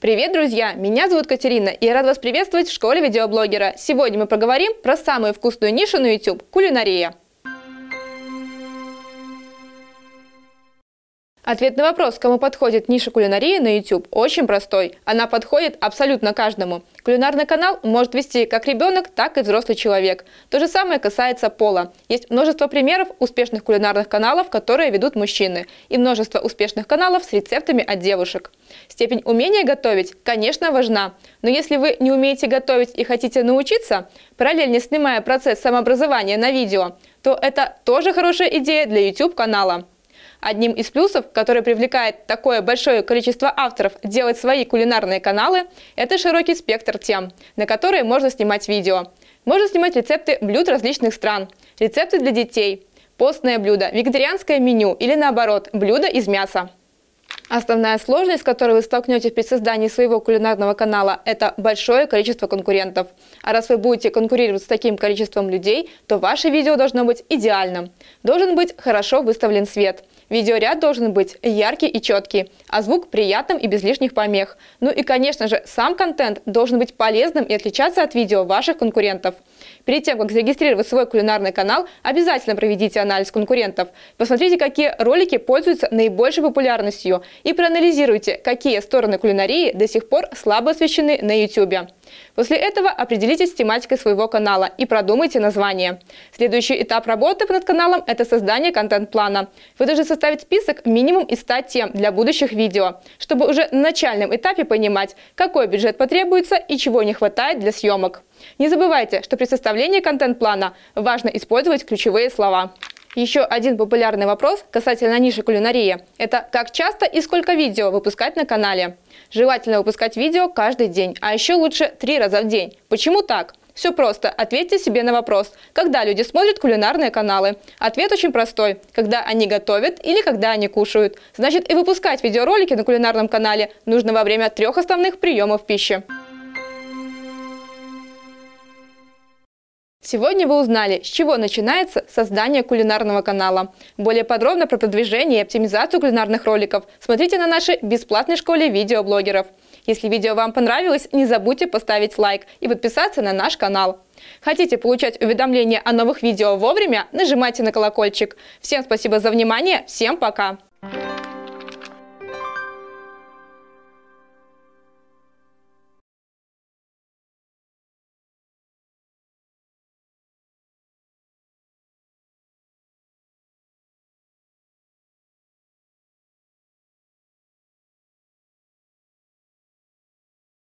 Привет, друзья! Меня зовут Катерина, и я рада вас приветствовать в школе видеоблогера. Сегодня мы поговорим про самую вкусную нишу на YouTube – кулинария. Ответ на вопрос, кому подходит ниша кулинарии на YouTube, очень простой. Она подходит абсолютно каждому. Кулинарный канал может вести как ребенок, так и взрослый человек. То же самое касается пола. Есть множество примеров успешных кулинарных каналов, которые ведут мужчины, и множество успешных каналов с рецептами от девушек. Степень умения готовить, конечно, важна. Но если вы не умеете готовить и хотите научиться, параллельно снимая процесс самообразования на видео, то это тоже хорошая идея для YouTube-канала. Одним из плюсов, который привлекает такое большое количество авторов делать свои кулинарные каналы, это широкий спектр тем, на которые можно снимать видео. Можно снимать рецепты блюд различных стран, рецепты для детей, постное блюдо, вегетарианское меню или наоборот, блюдо из мяса. Основная сложность, с которой вы столкнетесь при создании своего кулинарного канала, это большое количество конкурентов. А раз вы будете конкурировать с таким количеством людей, то ваше видео должно быть идеальным. Должен быть хорошо выставлен свет – Видеоряд должен быть яркий и четкий, а звук приятным и без лишних помех. Ну и, конечно же, сам контент должен быть полезным и отличаться от видео ваших конкурентов. Перед тем, как зарегистрировать свой кулинарный канал, обязательно проведите анализ конкурентов. Посмотрите, какие ролики пользуются наибольшей популярностью и проанализируйте, какие стороны кулинарии до сих пор слабо освещены на YouTube. После этого определитесь с тематикой своего канала и продумайте название. Следующий этап работы над каналом – это создание контент-плана. Вы должны составить список минимум из 100 тем для будущих видео, чтобы уже на начальном этапе понимать, какой бюджет потребуется и чего не хватает для съемок. Не забывайте, что при составлении контент-плана важно использовать ключевые слова. Еще один популярный вопрос касательно ниши кулинарии – это как часто и сколько видео выпускать на канале. Желательно выпускать видео каждый день, а еще лучше три раза в день. Почему так? Все просто. Ответьте себе на вопрос, когда люди смотрят кулинарные каналы. Ответ очень простой. Когда они готовят или когда они кушают. Значит, и выпускать видеоролики на кулинарном канале нужно во время трех основных приемов пищи. Сегодня вы узнали, с чего начинается создание кулинарного канала. Более подробно про продвижение и оптимизацию кулинарных роликов смотрите на нашей бесплатной школе видеоблогеров. Если видео вам понравилось, не забудьте поставить лайк и подписаться на наш канал. Хотите получать уведомления о новых видео вовремя? Нажимайте на колокольчик. Всем спасибо за внимание, всем пока!